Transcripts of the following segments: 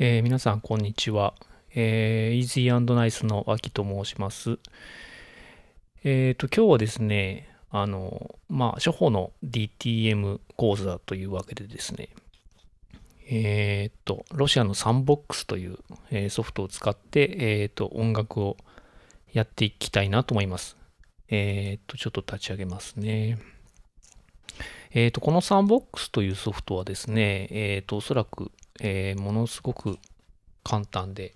えー、皆さん、こんにちは。えー、Easy&Nice の秋と申します。えっ、ー、と、今日はですね、あの、まあ、初歩の DTM 講座というわけでですね、えっ、ー、と、ロシアのサンボックスという、えー、ソフトを使って、えっ、と、音楽をやっていきたいなと思います。えっ、と、ちょっと立ち上げますね。えっ、と、このサンボックスというソフトはですね、えっ、と、おそらく、えー、ものすごく簡単で、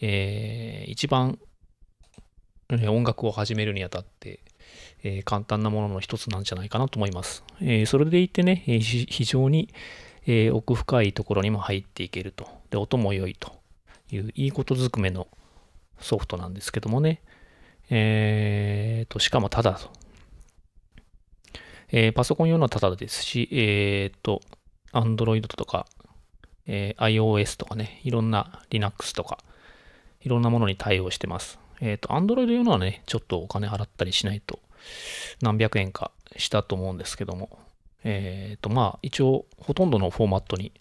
えー、一番音楽を始めるにあたって、えー、簡単なものの一つなんじゃないかなと思います。えー、それでいてね、えー、非常に、えー、奥深いところにも入っていけると。で、音も良いという、いいことずくめのソフトなんですけどもね。えー、と、しかもただ、えー、パソコン用のはただですし、えー、と、Android とか、えー、iOS とかね、いろんな Linux とか、いろんなものに対応してます。えっ、ー、と、Android 用のはね、ちょっとお金払ったりしないと、何百円かしたと思うんですけども、えっ、ー、と、まあ、一応、ほとんどのフォーマットに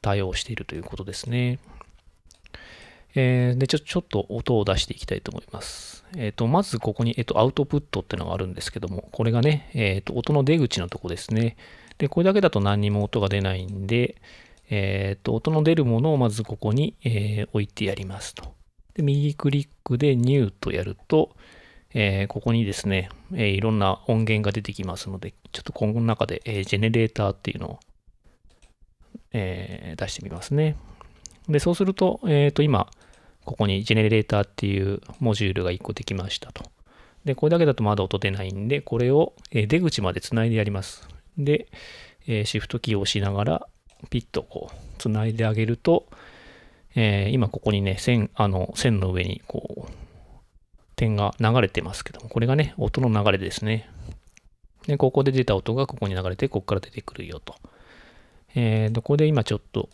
対応しているということですね。えー、で、ちょ、ちょっと音を出していきたいと思います。えっ、ー、と、まずここに、えっ、と、アウトプットっていうのがあるんですけども、これがね、えっ、と、音の出口のとこですね。で、これだけだと何にも音が出ないんで、えっ、ー、と、音の出るものをまずここに、えー、置いてやりますと。で、右クリックで New とやると、えー、ここにですね、えー、いろんな音源が出てきますので、ちょっと今後の中で、えー、ジェネレーターっていうのを、えー、出してみますね。で、そうすると、えっ、ー、と、今、ここにジェネレーターっていうモジュールが1個できましたと。で、これだけだとまだ音出ないんで、これを出口までつないでやります。で、えシフトキーを押しながら、ピッとこう、つないであげると、えー、今ここにね、線、あの、線の上にこう、点が流れてますけども、これがね、音の流れですね。で、ここで出た音がここに流れて、ここから出てくるよと。えー、どこで今ちょっと、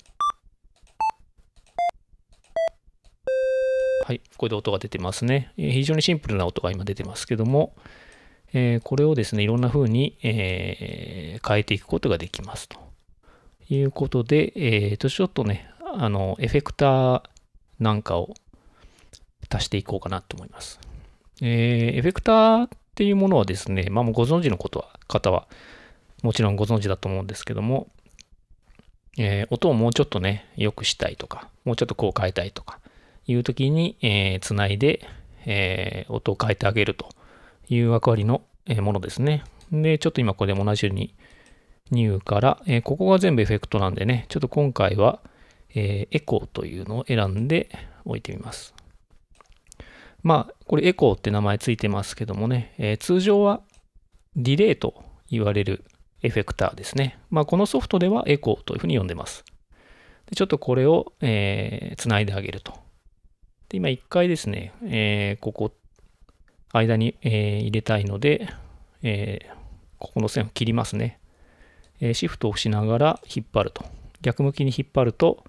はい、ここで音が出てますね。えー、非常にシンプルな音が今出てますけども、えー、これをですね、いろんな風に、えー、変えていくことができますと。いうことで、えっ、ー、と、ちょっとね、あの、エフェクターなんかを足していこうかなと思います。えー、エフェクターっていうものはですね、まあ、ご存知のことは、方は、もちろんご存知だと思うんですけども、えー、音をもうちょっとね、良くしたいとか、もうちょっとこう変えたいとかいう時に、えー、つないで、えー、音を変えてあげるという役割のものですね。で、ちょっと今これで同じように、ニューから、えー、ここが全部エフェクトなんでね、ちょっと今回は、えー、エコーというのを選んで置いてみます。まあ、これエコーって名前ついてますけどもね、えー、通常はディレイと言われるエフェクターですね。まあ、このソフトではエコーというふうに呼んでます。でちょっとこれを、えー、つないであげると。で今一回ですね、えー、ここ、間に、えー、入れたいので、えー、ここの線を切りますね。えシフトをしながら引っ張ると。逆向きに引っ張ると、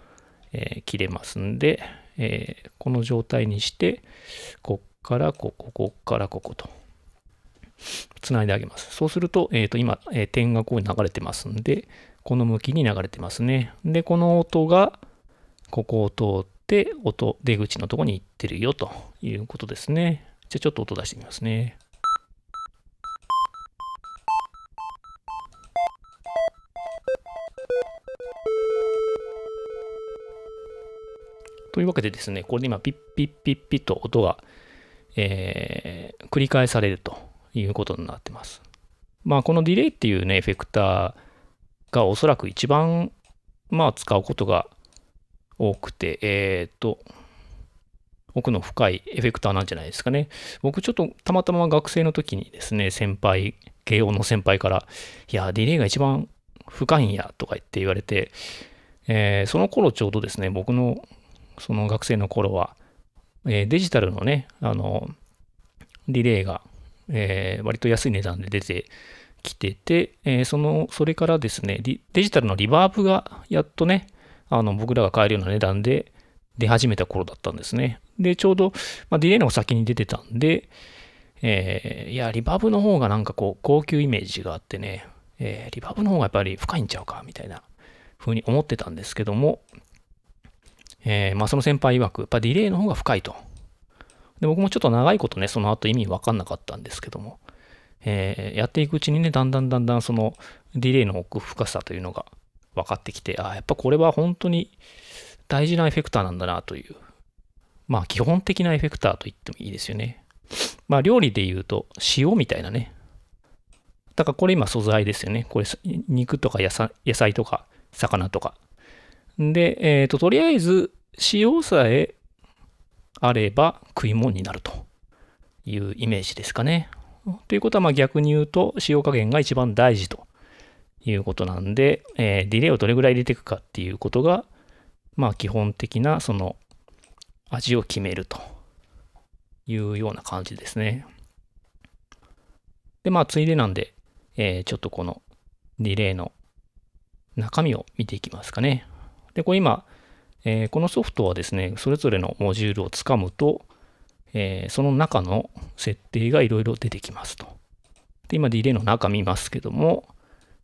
え切れますんで、えー、この状態にして、こっからここ、こっからここと、つないであげます。そうすると、えっ、ー、と、今、えー、点がこうに流れてますんで、この向きに流れてますね。で、この音が、ここを通って、音、出口のとこに行ってるよということですね。じゃあ、ちょっと音出してみますね。というわけでですね、これで今ピッピッピッピッと音が、えー、繰り返されるということになってます。まあこのディレイっていうね、エフェクターがおそらく一番、まあ使うことが多くて、えっ、ー、と、奥の深いエフェクターなんじゃないですかね。僕ちょっとたまたま学生の時にですね、先輩、慶応の先輩から、いや、ディレイが一番深いんやとか言って言われて、えー、その頃ちょうどですね、僕のその学生の頃は、えー、デジタルのね、あの、リレーが、えー、割と安い値段で出てきてて、えー、その、それからですね、デジタルのリバーブがやっとね、あの、僕らが買えるような値段で出始めた頃だったんですね。で、ちょうど、まあ、ディレイの方が先に出てたんで、えー、いや、リバーブの方がなんかこう、高級イメージがあってね、えー、リバーブの方がやっぱり深いんちゃうか、みたいな風に思ってたんですけども、えー、まあ、その先輩曰く、やっぱディレイの方が深いと。で、僕もちょっと長いことね、その後意味わかんなかったんですけども、えー、やっていくうちにね、だんだんだんだんそのディレイの奥深さというのが分かってきて、ああ、やっぱこれは本当に大事なエフェクターなんだなという、まあ基本的なエフェクターと言ってもいいですよね。まあ料理で言うと塩みたいなね。だからこれ今素材ですよね。これ肉とか野菜とか魚とかで、えっ、ー、と、とりあえず、様さえあれば食い物になるというイメージですかね。ということは、まあ逆に言うと、用加減が一番大事ということなんで、えー、ディレイをどれぐらい入れていくかっていうことが、まあ、基本的な、その、味を決めるというような感じですね。で、まあ、ついでなんで、えー、ちょっとこのディレイの中身を見ていきますかね。で、これ今、えー、このソフトはですね、それぞれのモジュールをつかむと、えー、その中の設定がいろいろ出てきますと。で、今、ディレイの中見ますけども、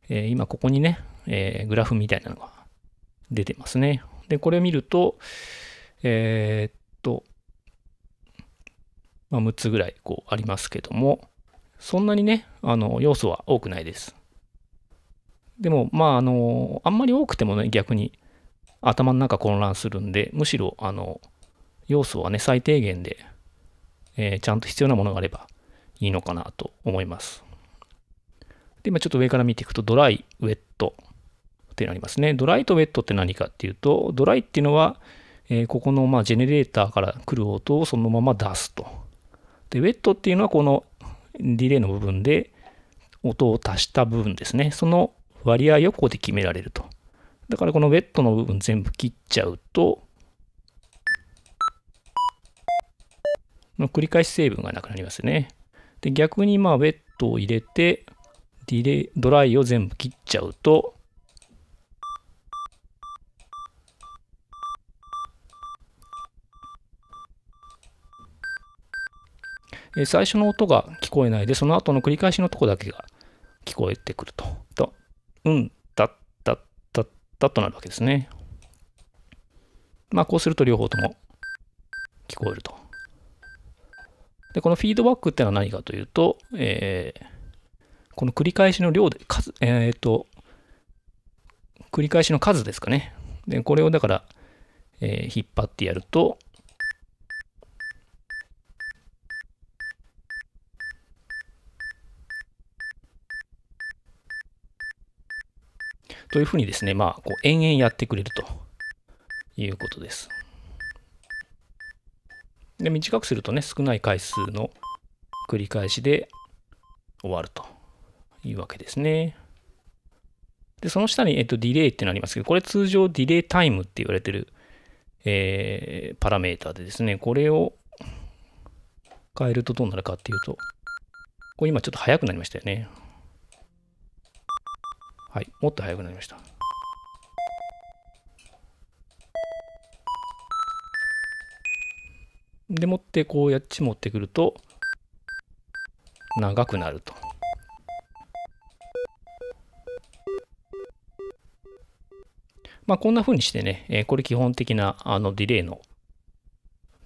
えー、今、ここにね、えグラフみたいなのが出てますね。で、これを見ると、えっと、まあ、6つぐらいこうありますけども、そんなにね、あの、要素は多くないです。でも、まあ、あの、あんまり多くてもね、逆に頭の中混乱するんで、むしろ、あの、要素はね、最低限で、えー、ちゃんと必要なものがあればいいのかなと思います。で、今ちょっと上から見ていくと、ドライ、ウェットってなりますね。ドライとウェットって何かっていうと、ドライっていうのは、えー、ここのまあジェネレーターから来る音をそのまま出すと。で、ウェットっていうのはこのディレイの部分で音を足した部分ですね。その割合をここで決められると。だからこのウェットの部分全部切っちゃうと、繰り返し成分がなくなりますね。で、逆にまあウェットを入れて、ディレドライを全部切っちゃうと、最初の音が聞こえないで、その後の繰り返しのとこだけが聞こえてくると。とうんったとなるわけですね。まあこうすると両方とも聞こえると。で、このフィードバックってのは何かというと、えー、この繰り返しの量で、数、えっ、ー、と、繰り返しの数ですかね。で、これをだから、えー、引っ張ってやると、というふうにですね、まあ、こう延々やってくれるということです。で、短くするとね、少ない回数の繰り返しで終わるというわけですね。で、その下に、えっと、ディレイってのありますけど、これ通常ディレイタイムって言われてる、えー、パラメータでですね、これを変えるとどうなるかっていうと、これ今ちょっと速くなりましたよね。はい、もっと速くなりました。でもってこうやっち持ってくると長くなると。まあこんな風にしてね、えこれ基本的なあのディレイの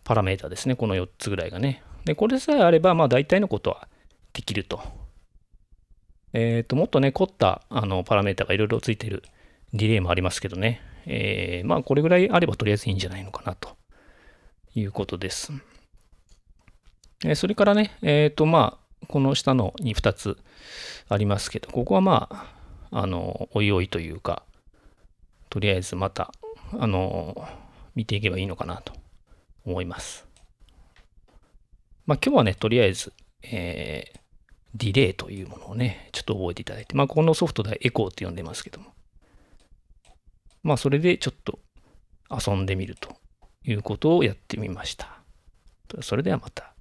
パラメータですね、この4つぐらいがね。で、これさえあればまあ大体のことはできると。えっ、ー、と、もっとね、凝ったあのパラメータがいろいろついてるディレイもありますけどね。えー、まあ、これぐらいあればとりあえずいいんじゃないのかなということです。えそれからね、えっ、ー、と、まあ、この下のに2つありますけど、ここはまあ、あの、おいおいというか、とりあえずまた、あの、見ていけばいいのかなと思います。まあ、今日はね、とりあえず、えー、ディレイというものをね、ちょっと覚えていただいて、まあ、このソフトではエコーって呼んでますけども、まあ、それでちょっと遊んでみるということをやってみました。それではまた。